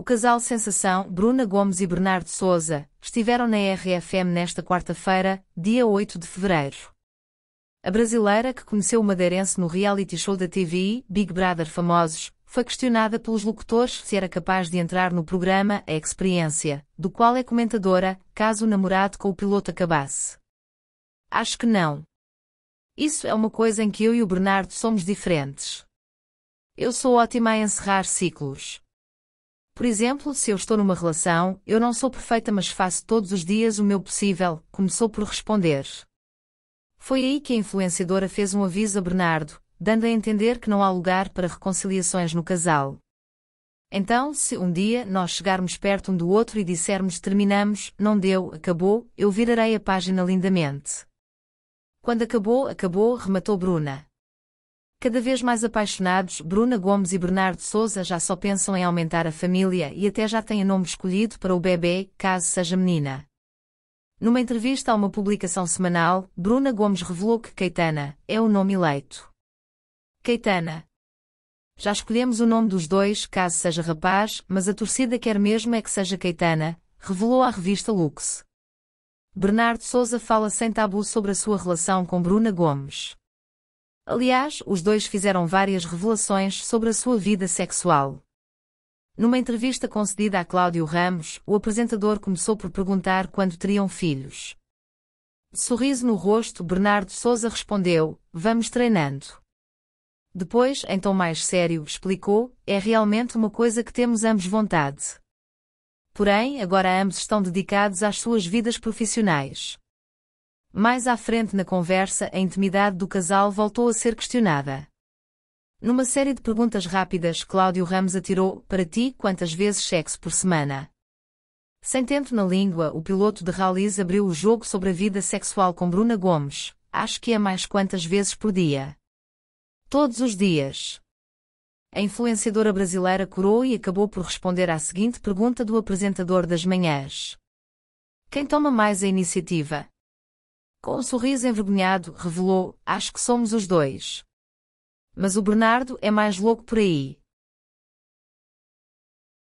O casal sensação Bruna Gomes e Bernardo Souza estiveram na RFM nesta quarta-feira, dia 8 de fevereiro. A brasileira que conheceu o madeirense no reality show da TV Big Brother Famosos, foi questionada pelos locutores se era capaz de entrar no programa A Experiência, do qual é comentadora, caso o namorado com o piloto acabasse. Acho que não. Isso é uma coisa em que eu e o Bernardo somos diferentes. Eu sou ótima a encerrar ciclos. Por exemplo, se eu estou numa relação, eu não sou perfeita, mas faço todos os dias o meu possível, começou por responder. Foi aí que a influenciadora fez um aviso a Bernardo, dando a entender que não há lugar para reconciliações no casal. Então, se um dia nós chegarmos perto um do outro e dissermos terminamos, não deu, acabou, eu virarei a página lindamente. Quando acabou, acabou, rematou Bruna. Cada vez mais apaixonados, Bruna Gomes e Bernardo Souza já só pensam em aumentar a família e até já têm o nome escolhido para o bebê, caso seja menina. Numa entrevista a uma publicação semanal, Bruna Gomes revelou que Caetana é o nome eleito. Caetana. Já escolhemos o nome dos dois, caso seja rapaz, mas a torcida quer mesmo é que seja Caetana, revelou à revista Lux. Bernardo Souza fala sem tabu sobre a sua relação com Bruna Gomes. Aliás, os dois fizeram várias revelações sobre a sua vida sexual. Numa entrevista concedida a Cláudio Ramos, o apresentador começou por perguntar quando teriam filhos. Sorriso no rosto, Bernardo Souza respondeu: Vamos treinando. Depois, em então tom mais sério, explicou: É realmente uma coisa que temos ambos vontade. Porém, agora ambos estão dedicados às suas vidas profissionais. Mais à frente na conversa, a intimidade do casal voltou a ser questionada. Numa série de perguntas rápidas, Cláudio Ramos atirou: Para ti, quantas vezes sexo por semana? Sem tempo na língua, o piloto de rallies abriu o jogo sobre a vida sexual com Bruna Gomes. Acho que é mais quantas vezes por dia. Todos os dias. A influenciadora brasileira curou e acabou por responder à seguinte pergunta do apresentador das manhãs: Quem toma mais a iniciativa, com um sorriso envergonhado, revelou: Acho que somos os dois. Mas o Bernardo é mais louco por aí.